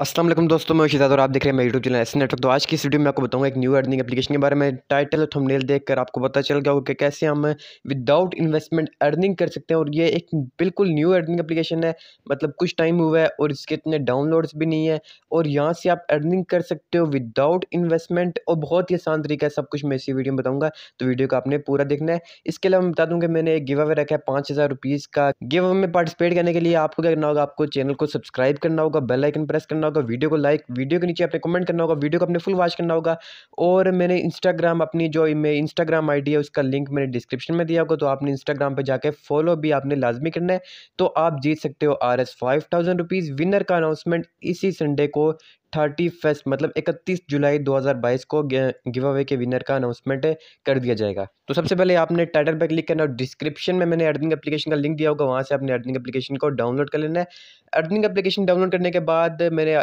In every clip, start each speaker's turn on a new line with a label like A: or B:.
A: असलम दोस्तों मैं शिजाद और आप देख रहे हैं मेरे यूट्यूब चैनल एस नेटवर्क तो आज की इस वीडियो में आपको बताऊंगा एक न्यू अर्निंग एप्लीकेशन के बारे में टाइटल और थंबनेल देखकर आपको पता चल गया होगा कि कैसे हम विदाउट इन्वेस्टमेंट अर्निंग कर सकते हैं और ये एक बिल्कुल न्यू अर्निंग एप्लीकेशन है मतलब कुछ टाइम हुआ है और इसके इतने डाउनलोड्स भी नहीं है और यहाँ से आप अर्निंग कर सकते हो विदाउट इन्वेस्टमेंट और बहुत ही आसान तरीका है सब कुछ मैं इसी वीडियो में बताऊँगा तो वीडियो को आपने पूरा देखना है इसके अलावा मैं बता दूँगा मैंने एक गिव अवे रखा है पाँच हज़ार रुपीज़ का गिव अवे में पार्टिसिपेट करने के लिए आपको क्या करना होगा आपको चैनल को सब्सक्राइब करना होगा बेलाइकन प्रेस करना करना होगा वीडियो को लाइक वीडियो के नीचे आपने कमेंट करना होगा वीडियो को अपने फुल वॉच करना होगा और मैंने इंस्टाग्राम अपनी जो मेरी इंस्टाग्राम आईडी है उसका लिंक मैंने डिस्क्रिप्शन में दिया होगा तो आपने इंस्टाग्राम पर जाकर फॉलो भी आपने लाजमी करना है तो आप जीत सकते हो आर एस विनर का अनाउंसमेंट इसी संडे को थर्टी फर्स्ट मतलब इकतीस जुलाई 2022 को गिव अवे के विनर का अनाउंसमेंट कर दिया जाएगा तो सबसे पहले आपने टाइटल पर क्लिक करना और डिस्क्रिप्शन में मैंने अर्निंग एप्लीकेशन का लिंक दिया होगा वहाँ से आपने अर्निंग एप्लीकेशन को डाउनलोड कर लेना है अर्निंग एप्लीकेशन डाउनलोड करने के बाद मैंने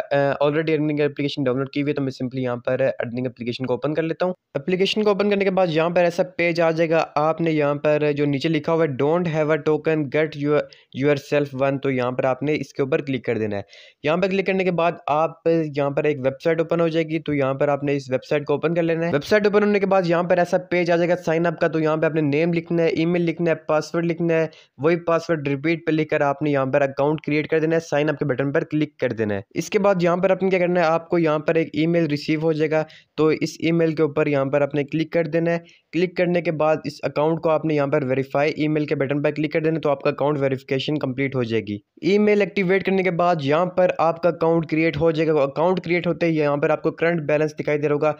A: ऑलरेडी अर्निंग एप्लीकेशन डाउनलोड की हुई है तो मैं सिंपली यहाँ पर अर्निंग एप्लीकेशन को ओपन कर लेता हूँ एप्लीकेशन को ओपन करने के बाद यहाँ पर ऐसा पेज आ जाएगा आपने यहाँ पर जो नीचे लिखा हुआ है don't have a token get your yourself one तो यहाँ पर आपने इसके ऊपर क्लिक कर देना है यहाँ पर क्लिक करने के बाद आप यहाँ पर एक वेबसाइट ओपन हो जाएगी तो यहाँ पर आपने इस वेबसाइट को ओपन कर लेना है वेबसाइट ओपन होने के बाद यहाँ पर ऐसा पेज आ जाएगा साइन अप का तो यहाँ पर आपने नेम लिखना है ईमेल लिखना है पासवर्ड लिखना है वही पासवर्ड रिपीट पर लिखकर आपने यहाँ पर अकाउंट क्रिएट कर देना है साइन अप के बटन पर क्लिक कर देना है इसके बाद यहाँ पर आपने क्या करना है आपको यहाँ पर एक ई रिसीव हो जाएगा तो इस ई के ऊपर यहाँ पर आपने क्लिक कर देना है क्लिक करने के बाद इस अकाउंट को आपने यहाँ पर वेरीफाई ई के बटन पर क्लिक कर देना तो आपका अकाउंट वेरिफिकेशन कंप्लीट हो जाएगी ईमेल एक्टिवेट करने के बाद यहाँ पर आपका अकाउंट क्रिएट हो जाएगा अकाउंट क्रिएट होते ही यहाँ पर आपको करंट बैलेंस दिखाई दे रहा होगा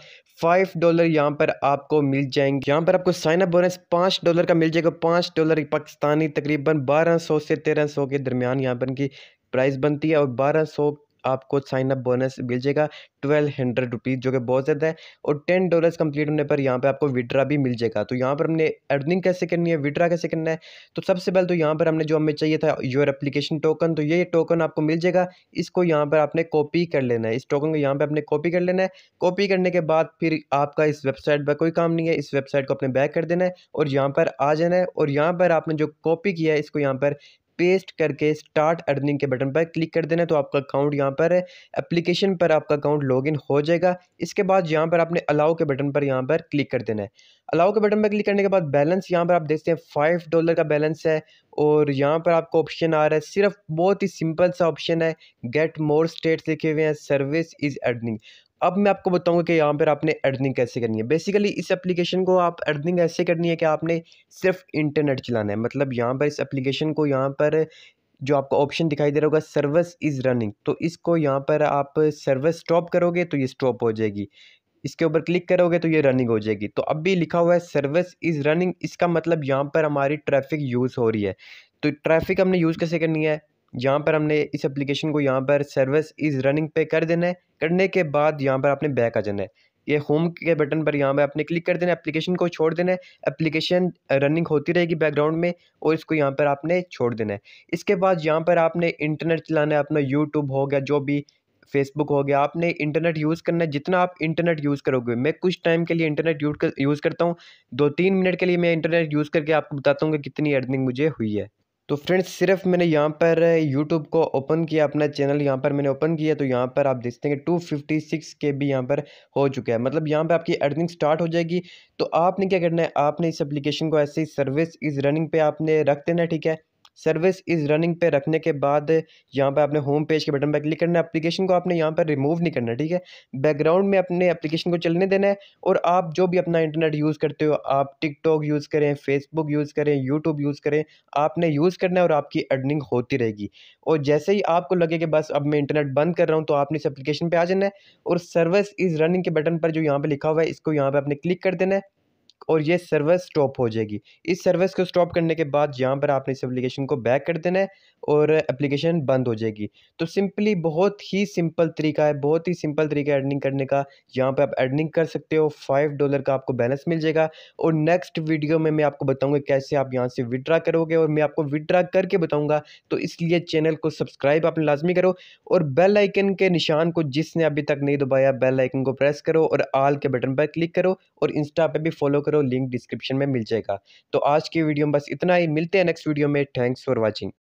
A: फाइव डॉलर यहाँ पर आपको मिल जाएंगे यहाँ पर आपको साइनअप बोनस पाँच डॉलर का मिल जाएगा पाँच डॉलर पाकिस्तानी तकरीबन बारह सौ से तेरह सौ के दरमियान यहाँ पर इनकी प्राइस बनती है और बारह सौ आपको साइन अप बोनस मिल जाएगा ट्वेल्व हंड्रेड रुपीज़ जो कि बहुत ज़्यादा है और टेन डॉलर्स कंप्लीट होने पर यहाँ पे आपको विड्रा भी मिल जाएगा तो यहाँ पर हमने अर्निंग कैसे करनी है विड्रा कैसे करना है तो सबसे पहले तो यहाँ पर हमने जो हमें चाहिए था योर एप्लीकेशन टोकन तो ये टोकन आपको मिल जाएगा इसको यहाँ पर आपने कॉपी कर लेना है इस टोकन को यहाँ पर आपने कॉपी कर लेना है कॉपी करने के बाद फिर आपका इस वेबसाइट पर कोई काम नहीं है इस वेबसाइट को अपने बैक कर देना है और यहाँ पर आ जाना है और यहाँ पर आपने जो कॉपी किया है इसको यहाँ पर पेस्ट करके स्टार्ट अर्निंग के बटन पर क्लिक कर देना तो आपका अकाउंट यहाँ पर एप्लीकेशन पर आपका अकाउंट लॉगिन हो जाएगा इसके बाद यहाँ पर आपने अलाउ के बटन पर यहाँ पर क्लिक कर देना है अलाउ के बटन पर क्लिक करने के बाद बैलेंस यहाँ पर आप देखते हैं फाइव डॉलर का बैलेंस है और यहाँ पर आपको ऑप्शन आ रहा है सिर्फ बहुत ही सिंपल सा ऑप्शन है गेट मोर स्टेट्स लिखे हुए हैं सर्विस इज़ अर्निंग अब मैं आपको बताऊंगा कि यहाँ पर आपने अर्निंग कैसे करनी है बेसिकली इस एप्लीकेशन को आप अर्निंग ऐसे करनी है कि आपने सिर्फ इंटरनेट चलाना है मतलब यहाँ पर इस एप्लीकेशन को यहाँ पर जो आपको ऑप्शन दिखाई दे रहा होगा सर्विस इज़ रनिंग तो इसको यहाँ पर आप सर्विस स्टॉप करोगे तो ये स्टॉप हो जाएगी इसके ऊपर क्लिक करोगे तो ये रनिंग हो जाएगी तो अब भी लिखा हुआ है सर्विस इज़ रनिंग इसका मतलब यहाँ पर हमारी ट्रैफिक यूज़ हो रही है तो ट्रैफिक हमने यूज़ कैसे करनी है यहाँ पर हमने इस एप्लीकेशन को यहाँ पर सर्विस इज़ रनिंग पे कर देना है करने के बाद यहाँ पर आपने बैक आ जाना है ये होम के बटन पर यहाँ पर आपने क्लिक कर देना एप्लीकेशन को छोड़ देना है एप्लीकेशन रनिंग होती रहेगी बैकग्राउंड में और इसको यहाँ पर आपने छोड़ देना है इसके बाद यहाँ पर आपने इंटरनेट चलाना है अपना यूट्यूब हो गया जो भी फेसबुक हो गया आपने इंटरनेट यूज़ करना है जितना आप इंटरनेट यूज़ करोगे मैं कुछ टाइम के लिए इंटरनेट यूज़ करता हूँ दो तीन मिनट के लिए मैं इंटरनेट यूज़ करके आपको बताता हूँ कि कितनी अर्निंग मुझे हुई है तो फ्रेंड्स सिर्फ मैंने यहाँ पर यूट्यूब को ओपन किया अपना चैनल यहाँ पर मैंने ओपन किया तो यहाँ पर आप देख सकते हैं टू फिफ्टी सिक्स के भी यहाँ पर हो चुका है मतलब यहाँ पर आपकी अर्निंग स्टार्ट हो जाएगी तो आपने क्या करना है आपने इस एप्लीकेशन को ऐसे ही सर्विस इज़ रनिंग पे आपने रख देना ठीक है सर्विस इज़ रनिंग पे रखने के बाद यहाँ पे आपने होम पेज के बटन पर क्लिक करना है एप्लीकेशन को आपने यहाँ पर रिमूव नहीं करना ठीक है बैकग्राउंड में अपने एप्लीकेशन को चलने देना है और आप जो भी अपना इंटरनेट यूज़ करते हो आप टिकटॉक यूज़ करें फेसबुक यूज़ करें यूट्यूब यूज़ करें आपने यूज़ करना है और आपकी अर्निंग होती रहेगी और जैसे ही आपको लगे कि बस अब मैं इंटरनेट बंद कर रहा हूँ तो आपने इस एप्लीकेशन पर आ जाना है और सर्विस इज़ रनिंग के बटन पर जो यहाँ पर लिखा हुआ है इसको यहाँ पर आपने क्लिक कर देना है और ये सर्विस स्टॉप हो जाएगी इस सर्विस को स्टॉप करने के बाद यहाँ पर आपने इस एप्लीकेशन को बैक कर देना है और एप्लीकेशन बंद हो जाएगी तो सिंपली बहुत ही सिंपल तरीका है बहुत ही सिंपल तरीका अर्निंग करने का यहाँ पर आप अर्निंग कर सकते हो फाइव डॉलर का आपको बैलेंस मिल जाएगा और नेक्स्ट वीडियो में मैं आपको बताऊँगा कैसे आप यहाँ से विड्रा करोगे और मैं आपको विड्रा करके बताऊँगा तो इसलिए चैनल को सब्सक्राइब आपने लाजमी करो और बेल आइकन के निशान को जिसने अभी तक नहीं दबाया बेल आइकन को प्रेस करो और आल के बटन पर क्लिक करो और इंस्टा पर भी फॉलो करो करो लिंक डिस्क्रिप्शन में मिल जाएगा तो आज की वीडियो में बस इतना ही मिलते हैं नेक्स्ट वीडियो में थैंक्स फॉर वॉचिंग